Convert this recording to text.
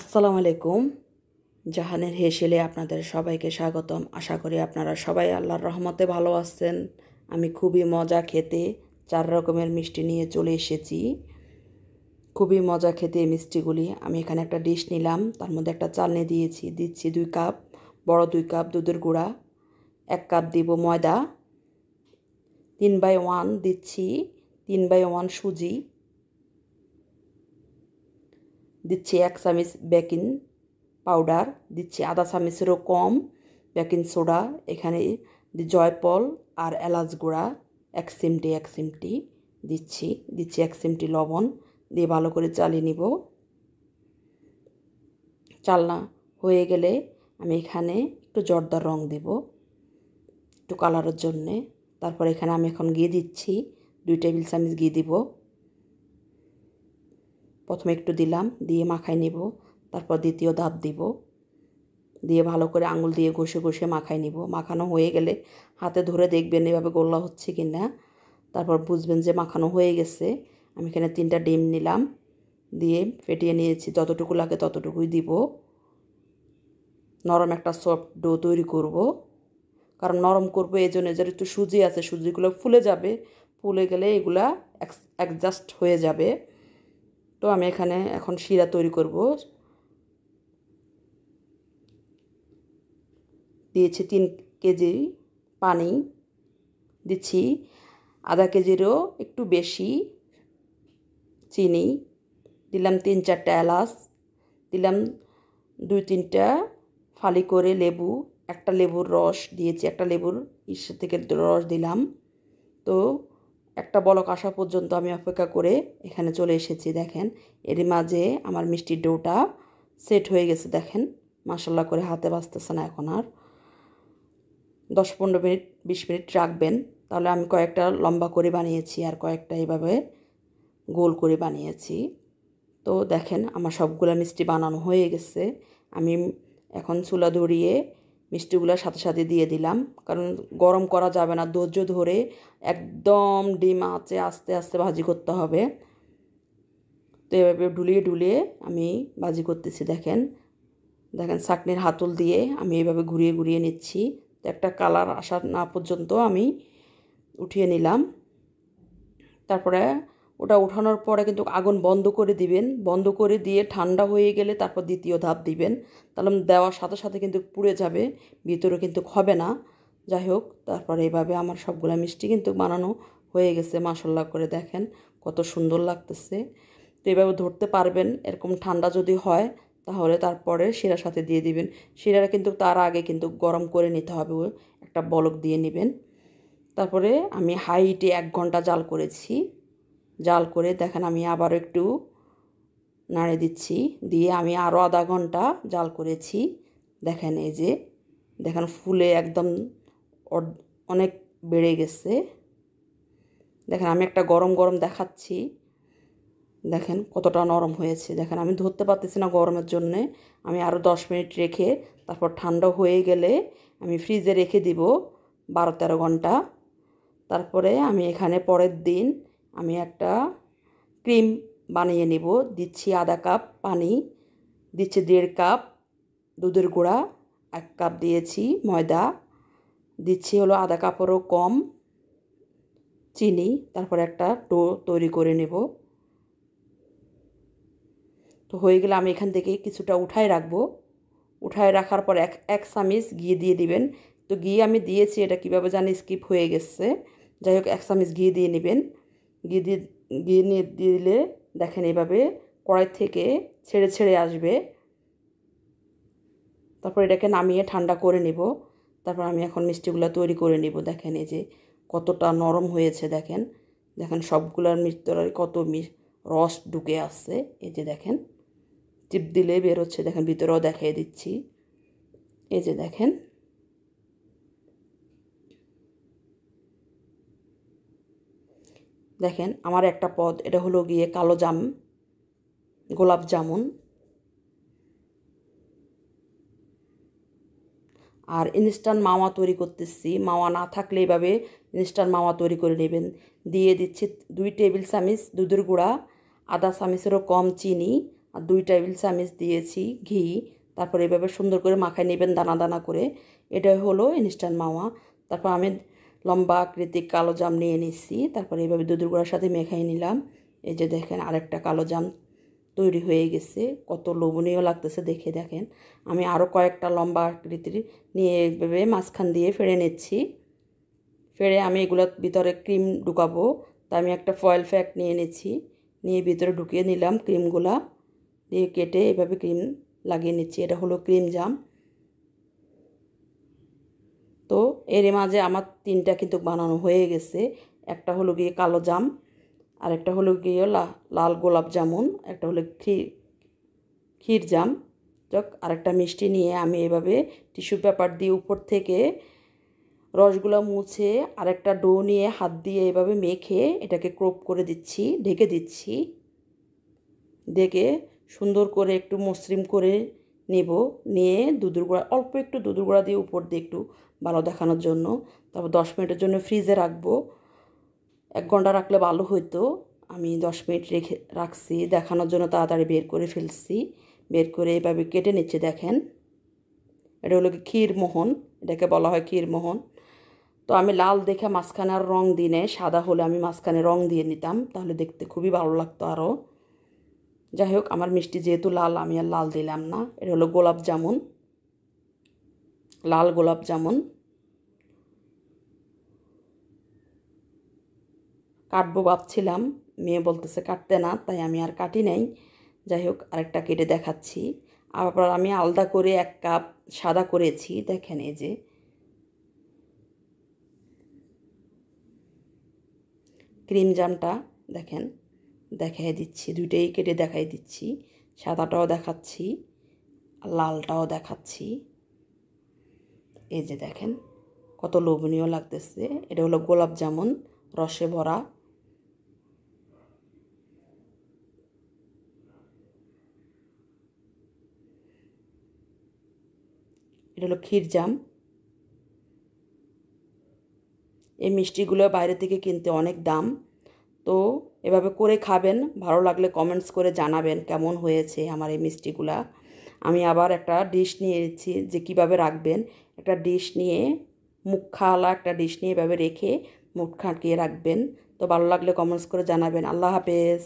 আসসালামু আলাইকুম জাহানের হেসেলে আপনাদের সবাইকে স্বাগতম আশা করি আপনারা সবাই আল্লাহর রহমতে ভালো আছেন আমি খুবই মজা খেতে চার রকমের মিষ্টি নিয়ে চলে এসেছি খুবই মজা খেতে এই মিষ্টিগুলি আমি এখানে একটা ডিশ নিলাম তার মধ্যে একটা চালনি দিয়েছি দিচ্ছি দুই কাপ বড় দুই কাপ দুধের গুঁড়া এক কাপ দিব ময়দা তিন বাই ওয়ান দিচ্ছি তিন বাই ওয়ান সুজি দিচ্ছি এক চামচ বেকিং পাউডার দিচ্ছি আধা চামচেরও কম বেকিং সোডা এখানে জয়পল আর এলাচ গুঁড়া এক চিমটি এক চিমটি দিচ্ছি দিচ্ছি এক চিমটি লবণ দিয়ে ভালো করে চালিয়ে নিব চালনা হয়ে গেলে আমি এখানে একটু জর্দার রং দেব একটু কালারের জন্যে তারপর এখানে আমি এখন গিয়ে দিচ্ছি দুই টেবিল চামচ গিয়ে দিব প্রথমে একটু দিলাম দিয়ে মাখায় নিব তারপর দ্বিতীয় দাঁত দিব দিয়ে ভালো করে আঙুল দিয়ে ঘষে ঘষে মাখায় নিব মাখানো হয়ে গেলে হাতে ধরে দেখবেন এভাবে গোল্লা হচ্ছে কি না তারপর বুঝবেন যে মাখানো হয়ে গেছে আমি এখানে তিনটা ডিম নিলাম দিয়ে ফেটিয়ে নিয়েছি যতটুকু লাগে ততটুকুই দিব নরম একটা সফট ডো তৈরি করব কারণ নরম করবো এই জন্য যার একটু সুজি আছে সুজিগুলো ফুলে যাবে ফুলে গেলে এগুলা অ্যাডজাস্ট হয়ে যাবে তো আমি এখানে এখন শিরা তৈরি করব দিয়েছি তিন কেজি পানি দিচ্ছি আধা কেজিরও একটু বেশি চিনি দিলাম তিন চারটা এলাচ দিলাম দুই তিনটা ফালি করে লেবু একটা লেবুর রস দিয়েছি একটা লেবুর ঈশ্বর থেকে রস দিলাম তো একটা বলক আসা পর্যন্ত আমি অপেক্ষা করে এখানে চলে এসেছি দেখেন এর মাঝে আমার মিষ্টির ডোটা সেট হয়ে গেছে দেখেন মাসাল্লা করে হাতে বাঁচতেছে না এখন আর দশ পনেরো মিনিট বিশ মিনিট রাখবেন তাহলে আমি কয়েকটা লম্বা করে বানিয়েছি আর কয়েকটা এভাবে গোল করে বানিয়েছি তো দেখেন আমার সবগুলো মিষ্টি বানানো হয়ে গেছে আমি এখন চুলা ধরিয়ে মিষ্টিগুলো সাথে সাথে দিয়ে দিলাম কারণ গরম করা যাবে না ধৈর্য ধরে একদম ডিম আছে আস্তে আস্তে ভাজি করতে হবে তো এভাবে ঢুলিয়ে ঢুলিয়ে আমি ভাজি করতেছি দেখেন দেখেন চাকনির হাতল দিয়ে আমি এভাবে ঘুরিয়ে ঘুরিয়ে নিচ্ছি তো একটা কালার আসার না পর্যন্ত আমি উঠিয়ে নিলাম তারপরে ওটা ওঠানোর পরে কিন্তু আগুন বন্ধ করে দিবেন বন্ধ করে দিয়ে ঠান্ডা হয়ে গেলে তারপর দ্বিতীয় ধাপ দিবেন তাহলে দেওয়ার সাথে সাথে কিন্তু পুড়ে যাবে ভিতরে কিন্তু হবে না যাই হোক তারপরে এইভাবে আমার সবগুলো মিষ্টি কিন্তু বানানো হয়ে গেছে মাসাল্লা করে দেখেন কত সুন্দর লাগতেছে তো এভাবে ধরতে পারবেন এরকম ঠান্ডা যদি হয় তাহলে তারপরে শিরার সাথে দিয়ে দিবেন শিরাটা কিন্তু তার আগে কিন্তু গরম করে নিতে হবে একটা বলক দিয়ে নেবেন তারপরে আমি হাইটে এক ঘন্টা জাল করেছি জাল করে দেখেন আমি আবার একটু নাড়ে দিচ্ছি দিয়ে আমি আরও আধা ঘন্টা জাল করেছি দেখেন এই যে দেখেন ফুলে একদম অনেক বেড়ে গেছে দেখেন আমি একটা গরম গরম দেখাচ্ছি দেখেন কতটা নরম হয়েছে দেখেন আমি ধরতে পারতেছি না গরমের জন্যে আমি আরও দশ মিনিট রেখে তারপর ঠান্ডা হয়ে গেলে আমি ফ্রিজে রেখে দিব বারো তেরো ঘন্টা তারপরে আমি এখানে পরের দিন আমি একটা ক্রিম বানিয়ে নেব দিচ্ছি আধা কাপ পানি দিচ্ছি দেড় কাপ দুধের গুঁড়া এক কাপ দিয়েছি ময়দা দিচ্ছি হলো আধা কাপেরও কম চিনি তারপর একটা ডো তৈরি করে নেব তো হয়ে গেলে আমি এখান থেকে কিছুটা উঠায় রাখবো উঠায় রাখার পর এক এক চামিচ ঘি দিয়ে দিবেন তো ঘি আমি দিয়েছি এটা কিভাবে জানি স্কিপ হয়ে গেছে যাই হোক এক চামিচ ঘি দিয়ে নেবেন গিয়ে দিয়ে দিলে দেখেন এভাবে কড়াই থেকে ছেড়ে ছেড়ে আসবে তারপর এটাকে নামিয়ে ঠান্ডা করে নেব তারপর আমি এখন মিষ্টিগুলো তৈরি করে নেব দেখেন এই যে কতটা নরম হয়েছে দেখেন দেখেন সবগুলোর মৃত্যুর কত রস ঢুকে আসছে এই যে দেখেন চিপ দিলে বেরোচ্ছে দেখেন ভিতরেও দেখিয়ে দিচ্ছি এই যে দেখেন দেখেন আমার একটা পদ এটা হলো গিয়ে কালো জাম গোলাপ জামুন আর ইনস্ট্যান্ট মাওয়া তৈরি করতেছি মাওয়া না থাকলে এভাবে ইনস্ট্যান্ট মাওয়া তৈরি করে নেবেন দিয়ে দিচ্ছি দুই টেবিল চামিচ দুধের গুঁড়া আদা চামিচেরও কম চিনি আর দুই টেবিল চামিচ দিয়েছি ঘি তারপর এভাবে সুন্দর করে মাখায় নেবেন দানা দানা করে এটা হলো ইনস্ট্যান্ট মাওয়া তারপর আমি লম্বা আকৃতির কালো জাম নিয়ে নিচ্ছি তারপরে এভাবে দুধুর গুঁড়ার সাথে মেখাই নিলাম এই যে দেখেন আরেকটা কালো জাম তৈরি হয়ে গেছে কত লোভনীয় লাগতেছে দেখে দেখেন আমি আরও কয়েকটা লম্বা আকৃতির নিয়ে এভাবে মাঝখান দিয়ে ফেড়ে নিচ্ছি ফেড়ে আমি এগুলোর ভিতরে ক্রিম ঢুকাবো তা আমি একটা ফয়েল ফ্যাক নিয়ে নিচ্ছি নিয়ে ভিতরে ঢুকিয়ে নিলাম ক্রিমগুলা দিয়ে কেটে এভাবে ক্রিম লাগিয়ে নিচ্ছি এটা হলো ক্রিম জাম এর মাঝে আমার তিনটা কিন্তু বানানো হয়ে গেছে একটা হলো গিয়ে কালো জাম আর একটা হলো গিয়ে লাল গোলাপ জামুন একটা হলো ক্ষীর ক্ষীর জাম আর আরেকটা মিষ্টি নিয়ে আমি এভাবে টিস্যু পেপার দিয়ে উপর থেকে রসগুলো মুছে আরেকটা ডো নিয়ে হাত দিয়ে এভাবে মেখে এটাকে ক্রোপ করে দিচ্ছি ঢেকে দিচ্ছি ঢেকে সুন্দর করে একটু মসৃণ করে নেব নিয়ে দুধুর গুঁড়া অল্প একটু দুধুর গুঁড়া দিয়ে উপর দিয়ে একটু ভালো দেখানোর জন্য তারপর দশ মিনিটের জন্য ফ্রিজে রাখবো এক ঘন্টা রাখলে ভালো হইতো আমি দশ মিনিট রেখে রাখছি দেখানোর জন্য তাড়াতাড়ি বের করে ফেলছি বের করে এভাবে কেটে নিচ্ছে দেখেন এটা হলো ক্ষীরমোহন এটাকে বলা হয় ক্ষীরমোহন তো আমি লাল দেখে মাঝখানে আর রং দিই সাদা হলে আমি মাঝখানে রং দিয়ে নিতাম তাহলে দেখতে খুবই ভালো লাগতো আরও যাই হোক আমার মিষ্টি যেহেতু লাল আমি আর লাল দিলাম না এটা হলো গোলাপ জামুন লাল গোলাপ জামুন কাটবো ভাবছিলাম মেয়ে বলতেছে কাটতে না তাই আমি আর কাটি নাই যাই হোক আরেকটা কেটে দেখাচ্ছি আবার আমি আলাদা করে এক কাপ সাদা করেছি দেখেন এই যে ক্রিম জামটা দেখেন দেখাই দিচ্ছি দুইটাই কেটে দেখাই দিচ্ছি সাদাটাও দেখাচ্ছি লালটাও দেখাচ্ছি এই যে দেখেন কত লোভনীয় লাগতেছে এটা হলো গোলাপ জামুন রসে ভরা এটা হলো ক্ষীরজাম এই মিষ্টিগুলো বাইরে থেকে কিনতে অনেক দাম তো এভাবে করে খাবেন ভালো লাগলে কমেন্টস করে জানাবেন কেমন হয়েছে আমার এই মিষ্টিগুলা আমি আবার একটা ডিশ নিয়েছি যে কিভাবে রাখবেন একটা ডিশ নিয়ে মুখখালা একটা ডিশ নিয়ে এভাবে রেখে মুখ খাটিয়ে রাখবেন তো ভালো লাগলে কমেন্টস করে জানাবেন আল্লাহ হাফেজ